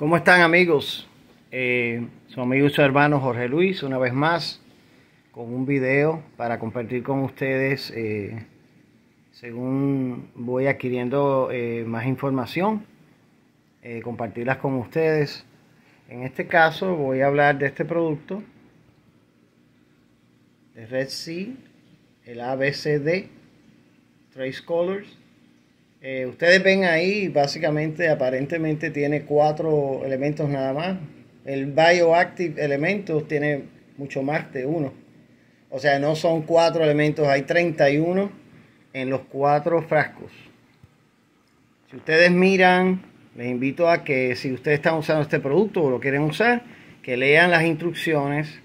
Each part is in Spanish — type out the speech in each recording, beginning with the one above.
¿Cómo están amigos? Eh, son amigos y hermano Jorge Luis, una vez más, con un video para compartir con ustedes, eh, según voy adquiriendo eh, más información, compartirlas con ustedes. En este caso voy a hablar de este producto, de Red Sea, el ABCD, Trace Colors, eh, ustedes ven ahí, básicamente, aparentemente tiene cuatro elementos nada más. El Bioactive Elementos tiene mucho más de uno. O sea, no son cuatro elementos, hay 31 en los cuatro frascos. Si ustedes miran, les invito a que si ustedes están usando este producto o lo quieren usar, que lean las instrucciones,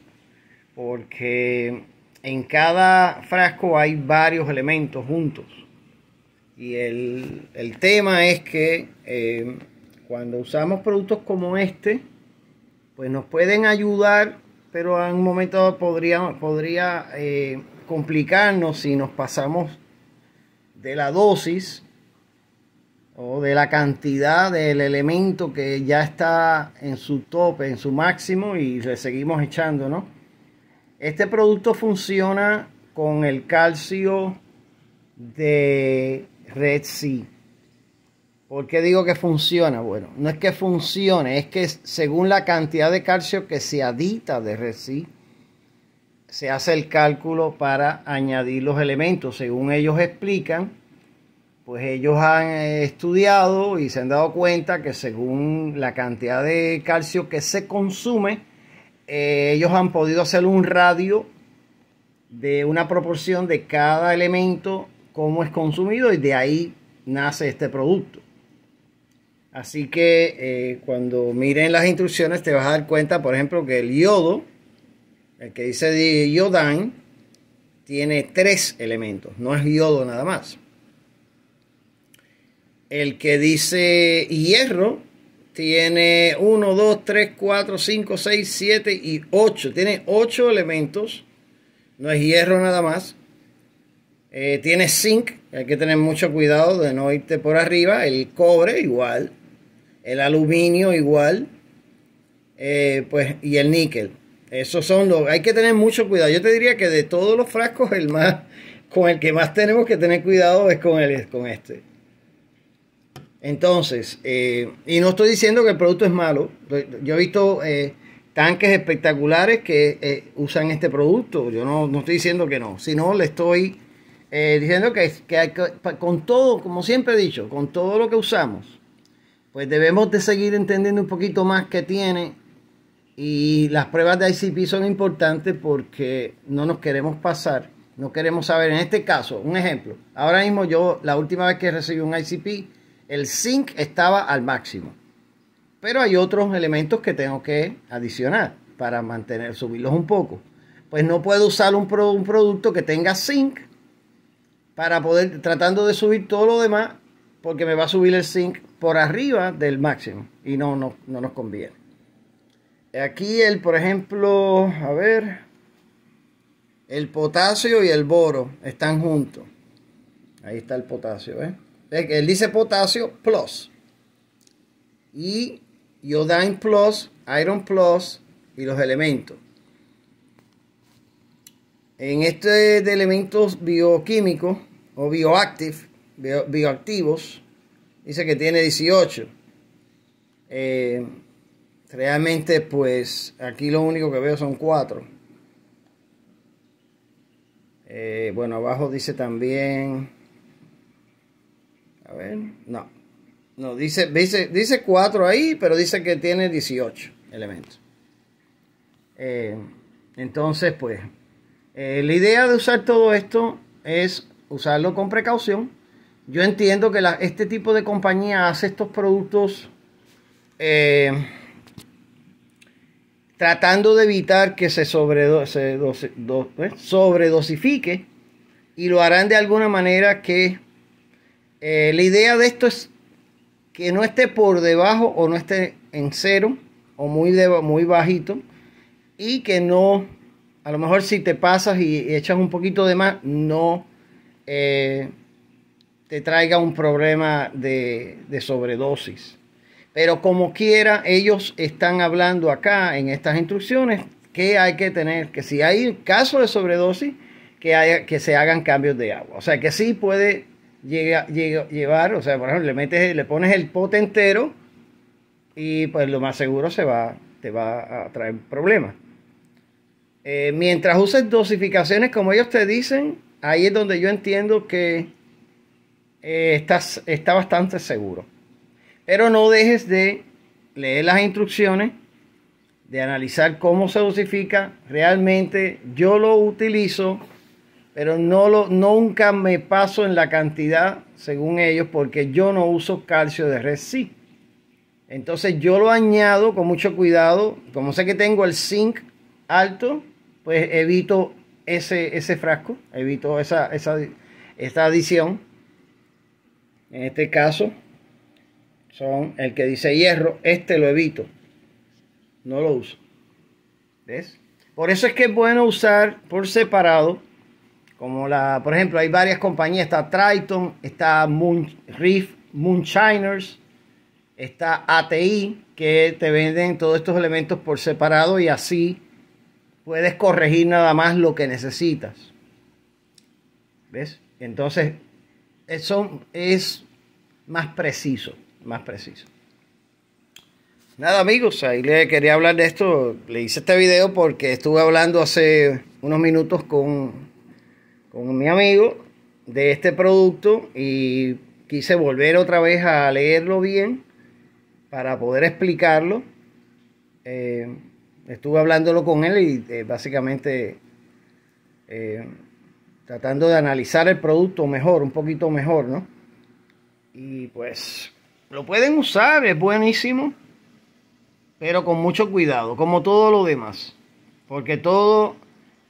porque en cada frasco hay varios elementos juntos. Y el, tema es que eh, cuando usamos productos como este, pues nos pueden ayudar, pero en un momento podría, podría eh, complicarnos si nos pasamos de la dosis o de la cantidad del elemento que ya está en su tope, en su máximo y le seguimos echando, ¿no? Este producto funciona con el calcio de Red Sea. ¿Por qué digo que funciona? Bueno, no es que funcione, es que según la cantidad de calcio que se adita de Red Sea, se hace el cálculo para añadir los elementos. Según ellos explican, pues ellos han eh, estudiado y se han dado cuenta que según la cantidad de calcio que se consume, eh, ellos han podido hacer un radio de una proporción de cada elemento cómo es consumido y de ahí nace este producto. Así que eh, cuando miren las instrucciones te vas a dar cuenta, por ejemplo, que el yodo, el que dice iodine, tiene tres elementos, no es yodo nada más. El que dice hierro tiene uno, dos, 3, cuatro, cinco, 6, siete y ocho, Tiene ocho elementos, no es hierro nada más. Eh, tiene zinc, hay que tener mucho cuidado de no irte por arriba. El cobre igual, el aluminio igual, eh, pues, y el níquel. Esos son los, hay que tener mucho cuidado. Yo te diría que de todos los frascos, el más, con el que más tenemos que tener cuidado es con, el, con este. Entonces, eh, y no estoy diciendo que el producto es malo. Yo he visto tanques espectaculares que usan este producto. Yo no, no estoy diciendo que no, sino le estoy eh, diciendo que, con todo, como siempre he dicho, con todo lo que usamos, pues debemos de seguir entendiendo un poquito más que tiene y las pruebas de ICP son importantes porque no nos queremos pasar, no queremos saber, en este caso, un ejemplo, ahora mismo yo, la última vez que recibí un ICP, el zinc estaba al máximo, pero hay otros elementos que tengo que adicionar para mantener, subirlos un poco. Pues no puedo usar un, un producto que tenga zinc para poder, tratando de subir todo lo demás, porque me va a subir el zinc por arriba del máximo y no, no, nos conviene. Aquí el, por ejemplo, a ver, el potasio y el boro están juntos. Ahí está el potasio, ¿eh? Él dice potasio plus. Y iodine plus, iron plus y los elementos. En este de elementos bioquímicos o bioactive, bioactivos, dice que tiene 18. Eh, realmente, pues aquí lo único que veo son 4. Eh, bueno, abajo dice también. A ver, no. No, dice, dice, dice 4 ahí, pero dice que tiene 18 elementos. Eh, entonces, pues, eh, la idea de usar todo esto es usarlo con precaución. Yo entiendo que este tipo de compañía hace estos productos eh, tratando de evitar que se, ¿eh? sobredosifique y lo harán de alguna manera que la idea de esto es que no esté por debajo o no esté en cero o muy, muy bajito y que no a lo mejor si te pasas y echas un poquito de más, no eh, te traiga un problema de, sobredosis. Pero como quiera, ellos están hablando acá en estas instrucciones que hay que tener, que si hay caso de sobredosis, que, se hagan cambios de agua. O sea, que sí puede llevar, o sea, por ejemplo, le, le pones el pote entero y pues lo más seguro se va, te va a traer problemas. Eh, mientras uses dosificaciones como ellos te dicen, ahí es donde yo entiendo que eh, estás, está bastante seguro. Pero no dejes de leer las instrucciones, de analizar cómo se dosifica. Realmente yo lo utilizo, pero no lo, nunca me paso en la cantidad según ellos porque yo no uso calcio de red sí. Entonces yo lo añado con mucho cuidado. Como sé que tengo el zinc alto, pues evito ese, ese frasco, evito esa, esta adición. En este caso, son el que dice hierro, este lo evito, no lo uso. ¿Ves? Por eso es que es bueno usar por separado, como la, por ejemplo, hay varias compañías, está Triton, está Moon, Reef, Moonshiners, está ATI, que te venden todos estos elementos por separado y así puedes corregir nada más lo que necesitas. ¿Ves? Entonces, eso es más preciso, más preciso. Nada amigos, ahí le quería hablar de esto, le hice este video porque estuve hablando hace unos minutos con, con mi amigo de este producto y quise volver otra vez a leerlo bien para poder explicarlo. Eh, estuve hablándolo con él y eh, básicamente eh, tratando de analizar el producto mejor, un poquito mejor, ¿no? Y pues lo pueden usar, es buenísimo, pero con mucho cuidado, como todo lo demás, porque todo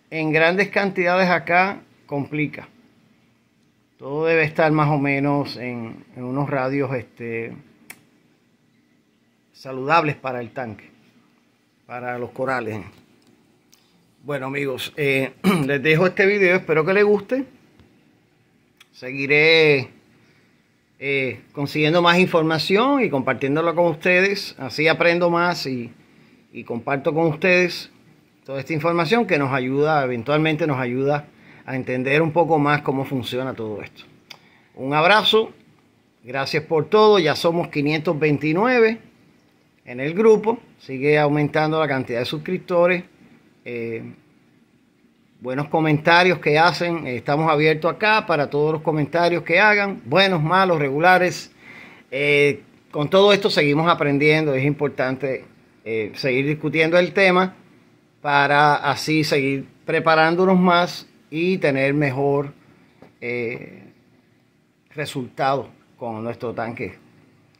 en grandes cantidades acá complica. Todo debe estar más o menos en, en unos radios este, saludables para el tanque para los corales. Bueno amigos, eh, les dejo este video, espero que les guste. Seguiré eh, consiguiendo más información y compartiéndola con ustedes. Así aprendo más y, y comparto con ustedes toda esta información que nos ayuda, eventualmente nos ayuda a entender un poco más cómo funciona todo esto. Un abrazo, gracias por todo, ya somos 529 en el grupo sigue aumentando la cantidad de suscriptores. Eh, buenos comentarios que hacen. Eh, estamos abiertos acá para todos los comentarios que hagan, buenos, malos, regulares. Eh, con todo esto seguimos aprendiendo. Es importante seguir discutiendo el tema para así seguir preparándonos más y tener mejor resultado con nuestro tanque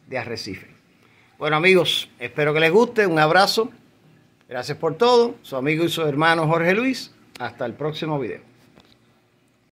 de arrecife. Bueno amigos, espero que les guste, un abrazo, gracias por todo, su amigo y su hermano Jorge Luis, hasta el próximo video.